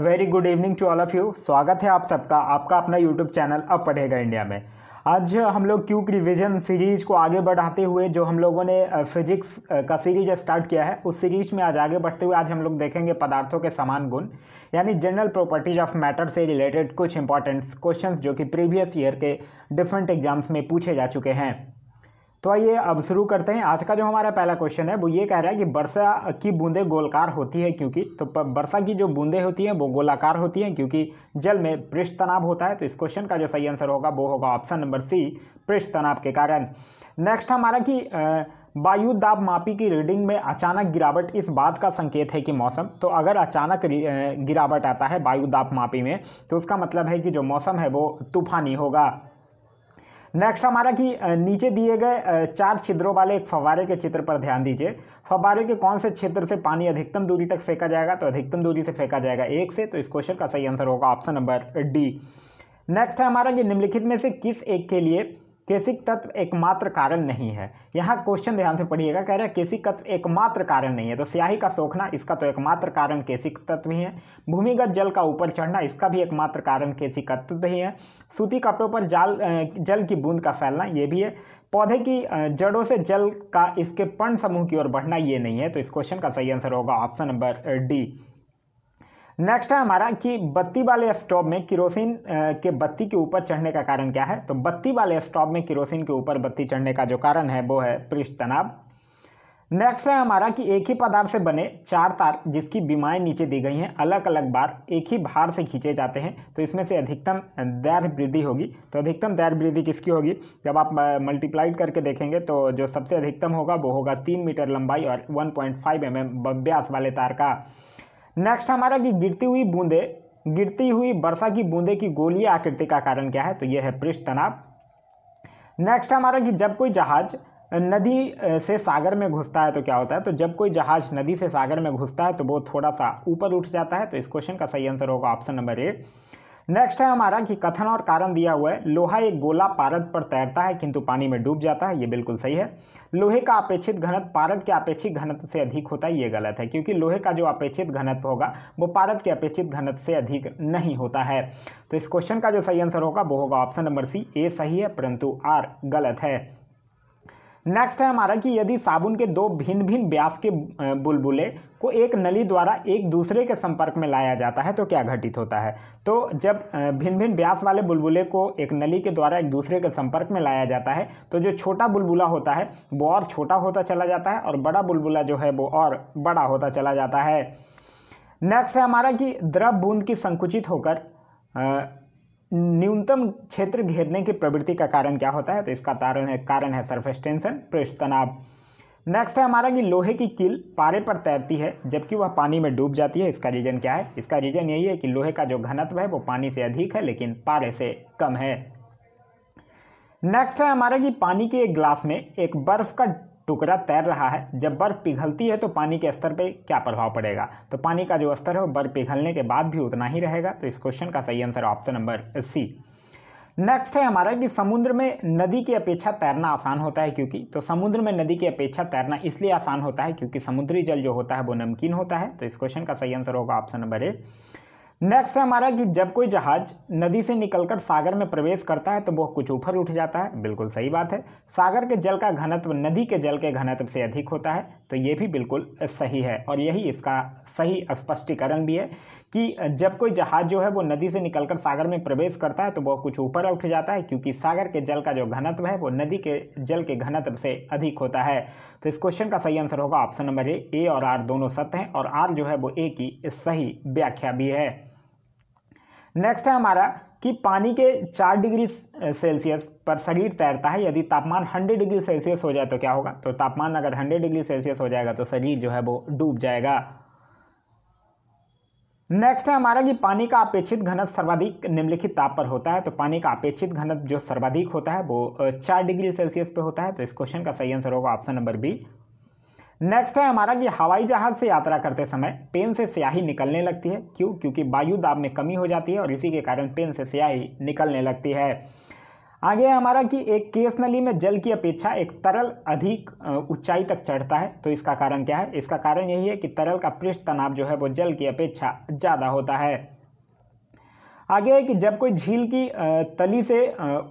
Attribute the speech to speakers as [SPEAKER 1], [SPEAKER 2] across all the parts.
[SPEAKER 1] very good evening to all of you स्वागत है आप सबका आपका अपना यूट्यूब चैनल अब पढ़ेगा इंडिया में आज हम लोग क्यूक रिविज़न सीरीज़ को आगे बढ़ाते हुए जो हम लोगों ने फिजिक्स का सीरीज स्टार्ट किया है उस सीरीज में आज आगे बढ़ते हुए आज हम लोग देखेंगे पदार्थों के समान गुण यानी जनरल प्रॉपर्टीज ऑफ मैटर से रिलेटेड कुछ इंपॉर्टेंट क्वेश्चंस जो कि प्रीवियस ईयर के डिफरेंट एग्जाम्स में पूछे जा चुके हैं तो आइए अब शुरू करते हैं आज का जो हमारा पहला क्वेश्चन है वो ये कह रहा है कि वर्षा की बूंदें गोलकार होती है क्योंकि तो वर्षा की जो बूंदें होती हैं वो गोलाकार होती हैं क्योंकि जल में पृष्ठ तनाव होता है तो इस क्वेश्चन का जो सही आंसर होगा वो होगा ऑप्शन नंबर सी पृष्ठ तनाव के कारण नेक्स्ट हमारा कि वायु दाब मापी की रीडिंग में अचानक गिरावट इस बात का संकेत है कि मौसम तो अगर अचानक गिरावट आता है वायु दाब मापी में तो उसका मतलब है कि जो मौसम है वो तूफानी होगा नेक्स्ट हमारा कि नीचे दिए गए चार छिद्रों वाले एक फवारे के चित्र पर ध्यान दीजिए फवारे के कौन से क्षेत्र से पानी अधिकतम दूरी तक फेंका जाएगा तो अधिकतम दूरी से फेंका जाएगा एक से तो इस क्वेश्चन का सही आंसर होगा ऑप्शन नंबर डी नेक्स्ट है हमारा कि निम्नलिखित में से किस एक के लिए केसिक तत्व एकमात्र कारण नहीं है यहाँ क्वेश्चन ध्यान से पढ़िएगा कह रहा है केसिक तत्व एकमात्र कारण नहीं है तो स्याही का सोखना इसका तो एकमात्र कारण केसिक तत्व ही है भूमिगत जल का ऊपर चढ़ना इसका भी एकमात्र कारण केसिक तत्व ही है सूती कपड़ों पर जाल जल की बूंद का फैलना ये भी है पौधे की जड़ों से जल का इसके पण समूह की ओर बढ़ना ये नहीं है तो इस क्वेश्चन का सही आंसर होगा ऑप्शन नंबर डी नेक्स्ट है हमारा कि बत्ती वाले स्टोव में किरोसिन के बत्ती के ऊपर चढ़ने का कारण क्या है तो बत्ती वाले स्टोव में किरोसिन के ऊपर बत्ती चढ़ने का जो कारण है वो है पृष्ठ तनाव नेक्स्ट है हमारा कि एक ही पदार्थ से बने चार तार जिसकी बीमाएँ नीचे दी गई हैं अलग अलग बार एक ही भार से खींचे जाते हैं तो इसमें से अधिकतम दैर्घ्य वृद्धि होगी तो अधिकतम दैर्घ्य वृद्धि किसकी होगी जब आप मल्टीप्लाइड करके देखेंगे तो जो सबसे अधिकतम होगा वो होगा तीन मीटर लंबाई और one point five m m व्यास वाले तार का नेक्स्ट हमारा कि गिरती हुई बूंदे गिरती हुई वर्षा की बूंदे की गोलीय आकृति का कारण क्या है तो यह है पृष्ठ तनाव नेक्स्ट हमारा कि जब कोई जहाज नदी से सागर में घुसता है तो क्या होता है तो जब कोई जहाज नदी से सागर में घुसता है तो वो थोड़ा सा ऊपर उठ जाता है तो इस क्वेश्चन का सही आंसर होगा ऑप्शन नंबर ए नेक्स्ट है हमारा कि कथन और कारण दिया हुआ है लोहा एक गोला पारद पर तैरता है किंतु पानी में डूब जाता है ये बिल्कुल सही है लोहे का अपेक्षित घनत्व पारद के अपेक्षित घनत्व से अधिक होता है ये गलत है क्योंकि लोहे का जो अपेक्षित घनत्व होगा वो पारद के अपेक्षित घनत्व से अधिक नहीं होता है तो इस क्वेश्चन का जो सही आंसर होगा वो होगा ऑप्शन नंबर सी ए सही है परंतु आर गलत है नेक्स्ट है हमारा कि यदि साबुन के दो भिन्न भिन्न व्यास के बुलबुले को एक नली द्वारा एक दूसरे के संपर्क में लाया जाता है तो क्या घटित होता है तो जब भिन्न भिन्न व्यास वाले बुलबुले को एक नली के द्वारा एक दूसरे के संपर्क में लाया जाता है तो जो छोटा बुलबुला होता है वो और छोटा होता चला जाता है और बड़ा बुलबुला जो है वो और बड़ा होता चला जाता है नेक्स्ट है हमारा कि द्रव बूंद की संकुचित होकर न्यूनतम क्षेत्र घेरने की प्रवृत्ति का कारण क्या होता है तो इसका कारण है कारण है सरफेस टेंशन पृष्ठ तनाव नेक्स्ट है हमारा कि लोहे की किल पारे पर तैरती है जबकि वह पानी में डूब जाती है इसका रीजन क्या है इसका रीजन यही है कि लोहे का जो घनत्व है वो पानी से अधिक है लेकिन पारे से कम है नेक्स्ट है हमारा कि पानी के एक ग्लास में एक बर्फ का टुकड़ा तैर रहा है जब बर्फ़ पिघलती है तो पानी के स्तर पे क्या प्रभाव पड़ेगा तो पानी का जो स्तर है वो बर्फ़ पिघलने के बाद भी उतना ही रहेगा तो इस क्वेश्चन का सही answer option number C next है हमारा कि समुद्र में नदी की अपेक्षा तैरना आसान होता है क्योंकि तो समुद्र में नदी की अपेक्षा तैरना इसलिए आसान होता है क्योंकि समुद्री जल जो होता है वो नमकीन होता है तो इस क्वेश्चन का सही आंसर होगा ऑप्शन नंबर ए नेक्स्ट है हमारा कि जब कोई जहाज नदी से निकलकर सागर में प्रवेश करता है तो वह कुछ ऊपर उठ जाता है बिल्कुल सही बात है सागर के जल का घनत्व नदी के जल के घनत्व से अधिक होता है तो ये भी बिल्कुल सही है और यही इसका सही स्पष्टीकरण भी है कि जब कोई जहाज जो है वो नदी से निकलकर सागर में प्रवेश करता है तो वह कुछ ऊपर उठ जाता है क्योंकि सागर के जल का जो घनत्व है वो नदी के जल के घनत्व से अधिक होता है तो इस क्वेश्चन का सही आंसर होगा ऑप्शन नंबर ए ए और आर दोनों सत्य हैं और आर जो है वो ए की सही व्याख्या भी है नेक्स्ट है हमारा कि पानी के चार डिग्री सेल्सियस पर शरीर तैरता है यदि तापमान हंड्रेड डिग्री सेल्सियस हो जाए तो क्या होगा तो तापमान अगर हंड्रेड डिग्री सेल्सियस हो जाएगा तो शरीर जो है वो डूब जाएगा नेक्स्ट है हमारा कि पानी का अपेक्षित घनत सर्वाधिक निम्नलिखित ताप पर होता है तो पानी का अपेक्षित घनत जो सर्वाधिक होता है वो चार डिग्री सेल्सियस पे होता है तो इस क्वेश्चन का सही आंसर होगा ऑप्शन नंबर बी नेक्स्ट है हमारा कि हवाई जहाज़ से यात्रा करते समय पेन से स्याही निकलने लगती है क्यों क्योंकि वायु दाब में कमी हो जाती है और इसी के कारण पेन से स्याही निकलने लगती है आगे है हमारा कि एक केस नली में जल की अपेक्षा एक तरल अधिक ऊंचाई तक चढ़ता है तो इसका कारण क्या है इसका कारण यही है कि तरल का पृष्ठ तनाव जो है वो जल की अपेक्षा ज़्यादा होता है आगे है कि जब कोई झील की तली से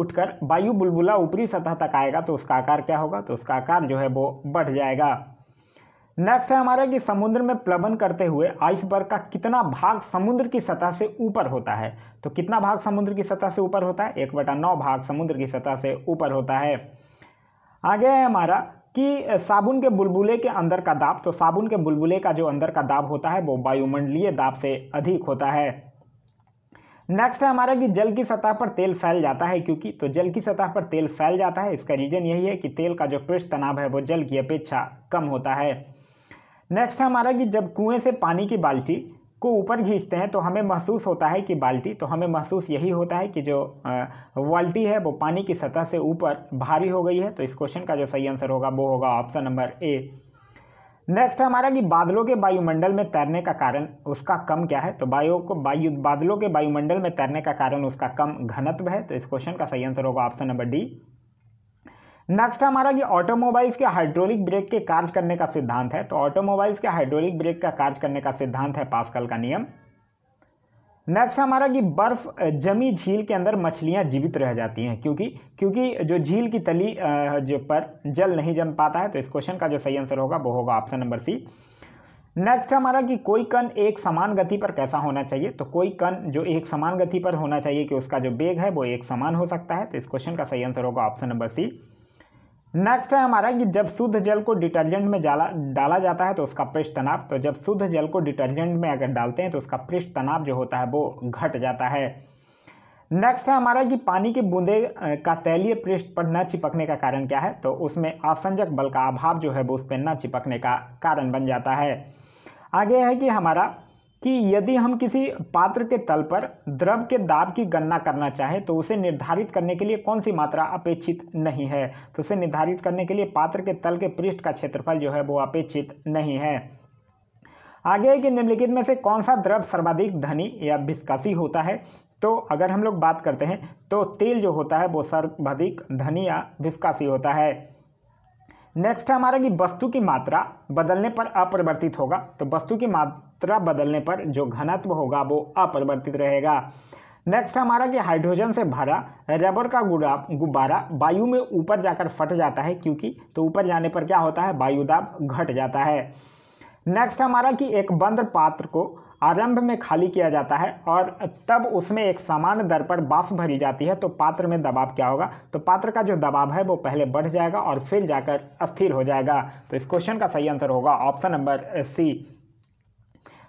[SPEAKER 1] उठकर वायु बुलबुला ऊपरी सतह तक आएगा तो उसका आकार क्या होगा तो उसका आकार जो है वो बढ़ जाएगा नेक्स्ट है हमारा कि समुद्र में प्लबन करते हुए आइसबर्ग का कितना भाग समुद्र की सतह से ऊपर होता है तो कितना भाग समुद्र की सतह से ऊपर होता है एक बटा नौ भाग समुद्र की सतह से ऊपर होता है आगे है हमारा कि साबुन के बुलबुले के अंदर का दाब तो साबुन के बुलबुले का जो अंदर का दाब होता है वो वायुमंडलीय दाब से अधिक होता है नेक्स्ट है हमारा कि जल की सतह पर तेल फैल जाता है क्योंकि तो जल की सतह पर तेल फैल जाता है इसका रीजन यही है कि तेल का जो पृष्ठ तनाव है वो जल की अपेक्षा कम होता है नेक्स्ट है हमारा कि जब कुएं से पानी की बाल्टी को ऊपर खींचते हैं तो हमें महसूस होता है कि बाल्टी तो हमें महसूस यही होता है कि जो बाल्टी है वो पानी की सतह से ऊपर भारी हो गई है तो इस क्वेश्चन का जो सही आंसर होगा वो होगा ऑप्शन नंबर ए नेक्स्ट है हमारा कि बादलों के वायुमंडल में तैरने का कारण उसका कम क्या है तो वायु को वायु बादलों के वायुमंडल में तैरने का कारण उसका कम घनत्व है तो इस क्वेश्चन का सही आंसर होगा ऑप्शन नंबर डी नेक्स्ट हमारा ये ऑटोमोबाइल्स के हाइड्रोलिक ब्रेक के कार्य करने का सिद्धांत है तो ऑटोमोबाइल्स के हाइड्रोलिक ब्रेक का कार्य करने का सिद्धांत है पास्कल का नियम नेक्स्ट हमारा कि बर्फ जमी झील के अंदर मछलियां जीवित रह जाती हैं क्योंकि क्योंकि जो झील की तली जो पर जल नहीं जम पाता है तो इस क्वेश्चन का जो सही आंसर होगा वो होगा ऑप्शन नंबर सी नेक्स्ट हमारा कि कोई कण एक समान गति पर कैसा होना चाहिए तो कोई कण जो एक समान गति पर होना चाहिए कि उसका जो बेग है वो एक समान हो सकता है तो इस क्वेश्चन का सही आंसर होगा ऑप्शन नंबर सी नेक्स्ट है हमारा कि जब शुद्ध जल को डिटर्जेंट में जाला डाला जाता है तो उसका पृष्ठ तनाव तो जब शुद्ध जल को डिटर्जेंट में अगर डालते हैं तो उसका पृष्ठ तनाव जो होता है वो घट जाता है नेक्स्ट है हमारा कि पानी के बूंदे का तैलीय पृष्ठ पर न चिपकने का कारण क्या है तो उसमें असंजक बल का अभाव जो है वो उस पर न चिपकने का कारण बन जाता है आगे है कि हमारा कि यदि हम किसी पात्र के तल पर द्रव के दाब की गणना करना चाहें तो उसे निर्धारित करने के लिए कौन सी मात्रा अपेक्षित नहीं है तो उसे निर्धारित करने के लिए पात्र के तल के पृष्ठ का क्षेत्रफल जो है वो अपेक्षित नहीं है आगे कि निम्नलिखित में से कौन सा द्रव सर्वाधिक धनी या विस्कासी होता है तो अगर हम लोग बात करते हैं तो तेल जो होता है वो सर्वाधिक धनी या विस्कासी होता है नेक्स्ट है हमारा कि वस्तु की मात्रा बदलने पर अपरिवर्तित होगा तो वस्तु की मात्रा बदलने पर जो घनत्व होगा वो अपरिवर्तित रहेगा नेक्स्ट हमारा कि हाइड्रोजन से भरा रबर का गुड़ा गुब्बारा वायु में ऊपर जाकर फट जाता है क्योंकि तो ऊपर जाने पर क्या होता है वायुदाब घट जाता है नेक्स्ट हमारा कि एक बंद पात्र को आरंभ में खाली किया जाता है और तब उसमें एक समान दर पर बाफ भरी जाती है तो पात्र में दबाव क्या होगा तो पात्र का जो दबाव है वो पहले बढ़ जाएगा और फिर जाकर अस्थिर हो जाएगा तो इस क्वेश्चन का सही आंसर होगा option number C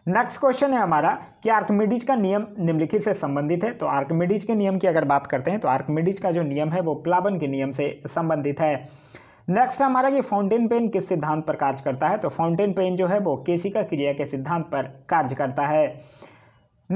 [SPEAKER 1] next question है हमारा कि आर्कमिडीज का नियम निम्नलिखित से संबंधित है तो आर्कमिडीज के नियम की अगर बात करते हैं तो आर्कमिडीज का जो नियम है वो प्लावन के नियम से संबंधित है नेक्स्ट हमारा कि फाउंटेन पेन किस सिद्धांत पर कार्य करता है तो फाउंटेन पेन जो है वो का क्रिया के सिद्धांत पर कार्य करता है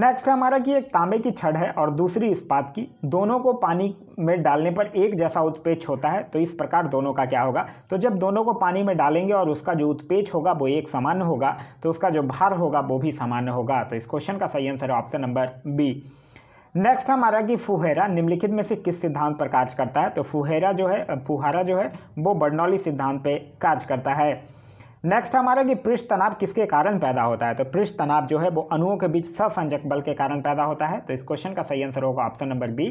[SPEAKER 1] नेक्स्ट हमारा कि एक तांबे की छड़ है और दूसरी इस्पात की दोनों को पानी में डालने पर एक जैसा उत्पेच होता है तो इस प्रकार दोनों का क्या होगा तो जब दोनों को पानी में डालेंगे और उसका जो उत्पेच होगा वो एक समान होगा तो उसका जो भार होगा वो भी समान होगा तो इस क्वेश्चन का सही आंसर है ऑप्शन नंबर बी नेक्स्ट हमारा कि फुहेरा निम्नलिखित में से किस सिद्धांत पर कार्य करता है तो फुहेरा जो है फुहारा जो है वो बर्नौली सिद्धांत पे कार्य करता है नेक्स्ट हमारा कि पृष्ठ तनाव किसके कारण पैदा होता है तो पृष्ठ तनाव जो है वो अणुओं के बीच ससंजक बल के कारण पैदा होता है तो इस क्वेश्चन का सही आंसर होगा ऑप्शन नंबर बी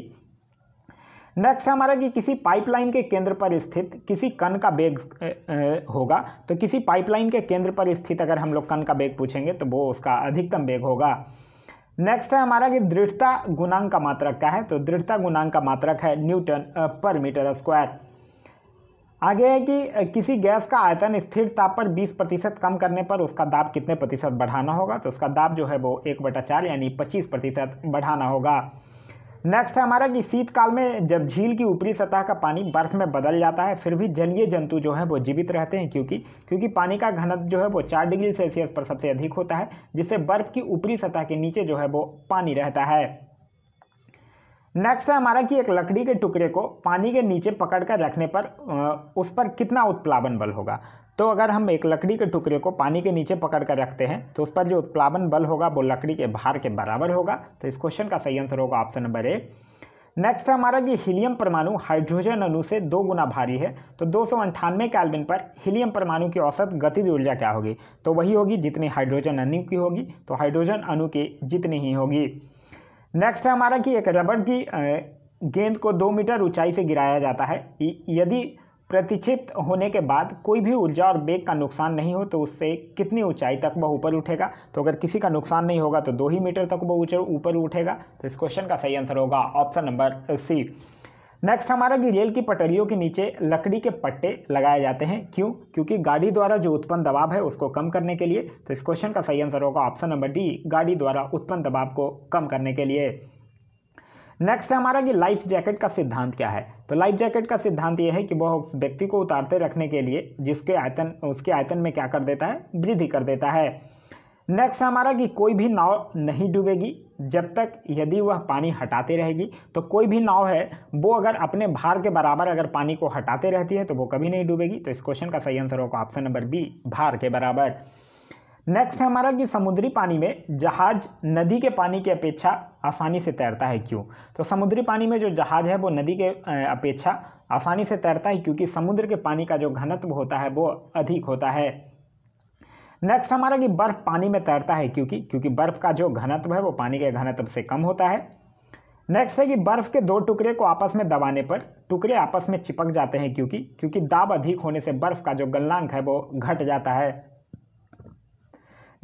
[SPEAKER 1] नेक्स्ट हमारा कि किसी पाइपलाइन के केंद्र पर स्थित किसी कण का बेग होगा तो किसी पाइपलाइन के केंद्र पर स्थित अगर हम लोग कण का बेग पूछेंगे तो वो उसका अधिकतम बेग होगा नेक्स्ट है हमारा कि दृढ़ता गुणांक का मात्रक का है तो दृढ़ता गुणांक का मात्रक है न्यूटन पर मीटर स्क्वायर आगे है कि किसी गैस का आयतन स्थिर ताप पर 20 प्रतिशत कम करने पर उसका दाब कितने प्रतिशत बढ़ाना होगा तो उसका दाब जो है वो एक बटा चार यानी 25 प्रतिशत बढ़ाना होगा नेक्स्ट है हमारा कि शीतकाल में जब झील की ऊपरी सतह का पानी बर्फ में बदल जाता है फिर भी जलीय जंतु जो है वो जीवित रहते हैं क्योंकि क्योंकि पानी का घनत्व जो है वो चार डिग्री सेल्सियस पर सबसे अधिक होता है जिससे बर्फ की ऊपरी सतह के नीचे जो है वो पानी रहता है नेक्स्ट है हमारा कि एक लकड़ी के टुकड़े को पानी के नीचे पकड़ कर रखने पर उस पर कितना उत्प्लावन बल होगा तो अगर हम एक लकड़ी के टुकड़े को पानी के नीचे पकड़ कर रखते हैं तो उस पर जो उत्प्लावन बल होगा वो लकड़ी के भार के बराबर होगा तो इस क्वेश्चन का सही आंसर होगा ऑप्शन नंबर ए नेक्स्ट है हमारा कि हीलियम परमाणु हाइड्रोजन अणु से दो गुना भारी है तो दो सौ अंठानवे कैलविन पर हीलियम परमाणु की औसत गतिज ऊर्जा क्या होगी तो वही होगी जितनी हाइड्रोजन अणु की होगी तो हाइड्रोजन अणु की जितनी ही होगी नेक्स्ट है हमारा कि एक रबड़ की गेंद को दो मीटर ऊंचाई से गिराया जाता है यदि प्रतिक्षिप्त होने के बाद कोई भी ऊर्जा और बेग का नुकसान नहीं हो तो उससे कितनी ऊंचाई तक वह ऊपर उठेगा तो अगर किसी का नुकसान नहीं होगा तो दो ही मीटर तक वह ऊपर उठेगा तो इस क्वेश्चन का सही आंसर होगा ऑप्शन नंबर सी नेक्स्ट हमारा कि रेल की पटरियों के नीचे लकड़ी के पट्टे लगाए जाते हैं क्यों क्योंकि गाड़ी द्वारा जो उत्पन्न दबाव है उसको कम करने के लिए तो इस क्वेश्चन का सही आंसर होगा ऑप्शन नंबर डी गाड़ी द्वारा उत्पन्न दबाव को कम करने के लिए नेक्स्ट हमारा कि लाइफ जैकेट का सिद्धांत क्या है तो लाइफ जैकेट का सिद्धांत यह है कि वह उस व्यक्ति को उतारते रखने के लिए जिसके आयतन उसके आयतन में क्या कर देता है वृद्धि कर देता है नेक्स्ट हमारा कि कोई भी नाव नहीं डूबेगी जब तक यदि वह पानी हटाते रहेगी तो कोई भी नाव है वो अगर अपने भार के बराबर अगर पानी को हटाते रहती है तो वो कभी नहीं डूबेगी तो इस क्वेश्चन का सही आंसर होगा ऑप्शन नंबर बी भार के बराबर नेक्स्ट है हमारा कि समुद्री पानी में जहाज नदी के पानी की अपेक्षा आसानी से तैरता है क्यों तो समुद्री पानी में जो जहाज है वो नदी के अपेक्षा आसानी से तैरता है क्योंकि समुद्र के पानी का जो घनत्व होता है वो अधिक होता है नेक्स्ट हमारा कि बर्फ़ पानी में तैरता है क्योंकि क्योंकि बर्फ़ का जो घनत्व है वो पानी के घनत्व से कम होता है नेक्स्ट है कि बर्फ़ के दो टुकड़े को आपस में दबाने पर टुकड़े आपस में चिपक जाते हैं क्योंकि क्योंकि दाब अधिक होने से बर्फ़ का जो गलनांक है वो घट जाता है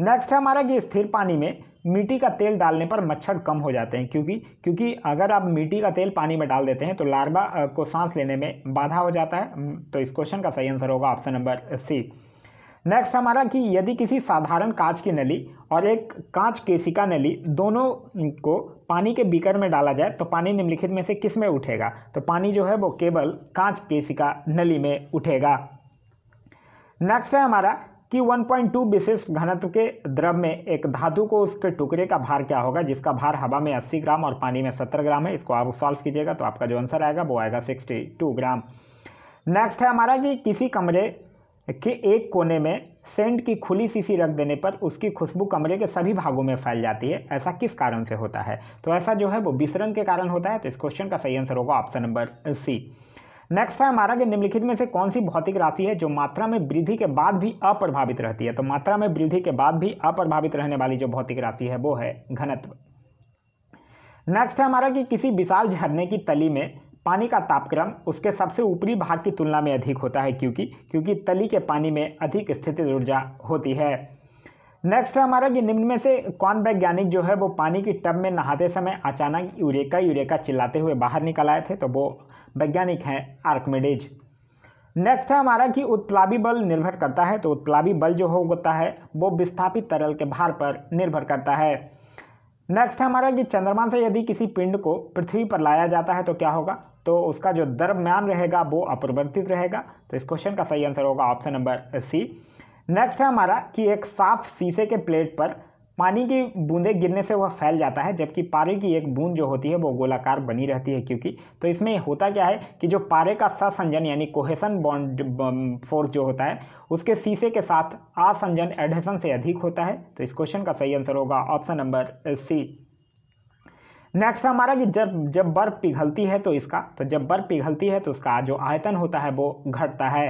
[SPEAKER 1] नेक्स्ट है हमारा कि स्थिर पानी में मिट्टी का तेल डालने पर मच्छर कम हो जाते हैं क्योंकि क्योंकि अगर आप मिट्टी का तेल पानी में डाल देते हैं तो लार्वा को सांस लेने में बाधा हो जाता है तो इस क्वेश्चन का सही आंसर होगा ऑप्शन नंबर सी नेक्स्ट हमारा कि यदि किसी साधारण कांच की नली और एक कांच केसिका नली दोनों को पानी के बीकर में डाला जाए तो पानी निम्नलिखित में से किस में उठेगा तो पानी जो है वो केवल कांच केसिका नली में उठेगा नेक्स्ट है हमारा कि 1.2 विशिष्ट घनत्व के द्रव में एक धातु को उसके टुकड़े का भार क्या होगा जिसका भार हवा में 80 ग्राम और पानी में 70 ग्राम है इसको आप सॉल्व कीजिएगा तो आपका जो आंसर आएगा वो आएगा 62 ग्राम नेक्स्ट है हमारा कि किसी कमरे के एक कोने में सेंट की खुली सीसी रख देने पर उसकी खुशबू कमरे के सभी भागों में फैल जाती है ऐसा किस कारण से होता है तो ऐसा जो है वो विसरण के कारण होता है तो इस क्वेश्चन का सही आंसर होगा ऑप्शन नंबर सी नेक्स्ट है हमारा कि निम्नलिखित में से कौन सी भौतिक राशि है जो मात्रा में वृद्धि के बाद भी अप्रभावित रहती है तो मात्रा में वृद्धि के बाद भी अप्रभावित रहने वाली जो भौतिक राशि है वो है घनत्व नेक्स्ट है हमारा कि किसी विशाल झरने की तली में पानी का तापक्रम उसके सबसे ऊपरी भाग की तुलना में अधिक होता है क्योंकि क्योंकि तली के पानी में अधिक स्थिति ऊर्जा होती है नेक्स्ट है हमारा कि निम्न में से कौन वैज्ञानिक जो है वो पानी की टब में नहाते समय अचानक यूरेका यूरेका चिल्लाते हुए बाहर निकल आए थे तो वो वैज्ञानिक हैं आर्कमेडिज नेक्स्ट है हमारा कि उत्प्लावी बल निर्भर करता है तो उत्प्लावी बल जो होता है वो विस्थापित तरल के भार पर निर्भर करता है नेक्स्ट है हमारा कि चंद्रमा से यदि किसी पिंड को पृथ्वी पर लाया जाता है तो क्या होगा तो उसका जो दरम्यान रहेगा वो अपरिवर्तित रहेगा तो इस क्वेश्चन का सही आंसर होगा ऑप्शन नंबर सी नेक्स्ट है हमारा कि एक साफ शीशे के प्लेट पर पानी की बूंदें गिरने से वह फैल जाता है जबकि पारे की एक बूंद जो होती है वो गोलाकार बनी रहती है क्योंकि तो इसमें होता क्या है कि जो पारे का ससंजन यानी कोहेसन बॉन्ड फोर्स जो होता है उसके शीशे के साथ आसंजन एडहेसन से अधिक होता है तो इस क्वेश्चन का सही आंसर होगा ऑप्शन नंबर सी नेक्स्ट हमारा कि जब जब बर्फ़ पिघलती है तो इसका तो जब बर्फ़ पिघलती है तो उसका जो आयतन होता है वो घटता है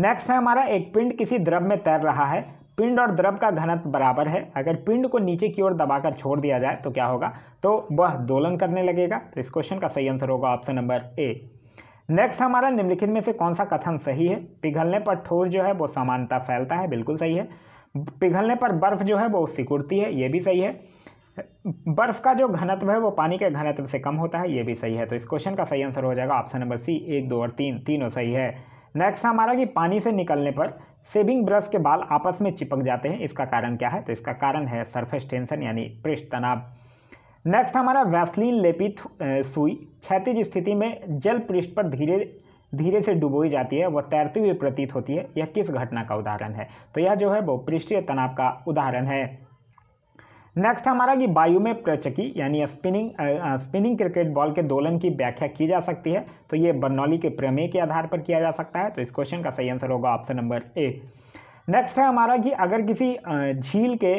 [SPEAKER 1] नेक्स्ट है हमारा एक पिंड किसी द्रव में तैर रहा है पिंड और द्रव का घनत्व बराबर है अगर पिंड को नीचे की ओर दबाकर छोड़ दिया जाए तो क्या होगा तो वह दोलन करने लगेगा तो इस क्वेश्चन का सही आंसर होगा ऑप्शन नंबर ए नेक्स्ट हमारा निम्नलिखित में से कौन सा कथन सही है पिघलने पर ठोस जो है वो समानता फैलता है बिल्कुल सही है पिघलने पर बर्फ जो है वो सिकुड़ती है ये भी सही है बर्फ़ का जो घनत्व है वो पानी के घनत्व से कम होता है ये भी सही है तो इस क्वेश्चन का सही आंसर हो जाएगा ऑप्शन नंबर सी एक दो और तीन तीनों सही है नेक्स्ट हमारा कि पानी से निकलने पर सेविंग ब्रश के बाल आपस में चिपक जाते हैं इसका कारण क्या है तो इसका कारण है सरफेस टेंशन यानी पृष्ठ तनाव नेक्स्ट हमारा वैसलीन लेपित सुई क्षतिज स्थिति में जल पृष्ठ पर धीरे धीरे से डुबोई जाती है वह तैरती हुई प्रतीत होती है यह किस घटना का उदाहरण है तो यह जो है वो पृष्ठीय तनाव का उदाहरण है नेक्स्ट हमारा कि वायु में प्रचकी यानी स्पिनिंग स्पिनिंग क्रिकेट बॉल के दोलन की व्याख्या की जा सकती है तो ये बर्नौली के प्रमेय के आधार पर किया जा सकता है तो इस क्वेश्चन का सही आंसर होगा ऑप्शन नंबर ए नेक्स्ट है हमारा कि अगर किसी झील के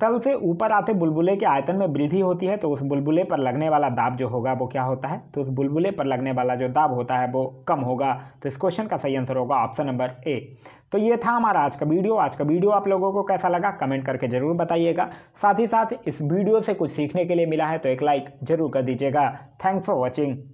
[SPEAKER 1] तल से ऊपर आते बुलबुले के आयतन में वृद्धि होती है तो उस बुलबुले पर लगने वाला दाब जो होगा वो क्या होता है तो उस बुलबुले पर लगने वाला जो दाब होता है वो कम होगा तो इस क्वेश्चन का सही आंसर होगा ऑप्शन नंबर ए तो ये था हमारा आज का वीडियो आज का वीडियो आप लोगों को कैसा लगा कमेंट करके ज़रूर बताइएगा साथ ही साथ इस वीडियो से कुछ सीखने के लिए मिला है तो एक लाइक ज़रूर कर दीजिएगा थैंक्स फॉर वॉचिंग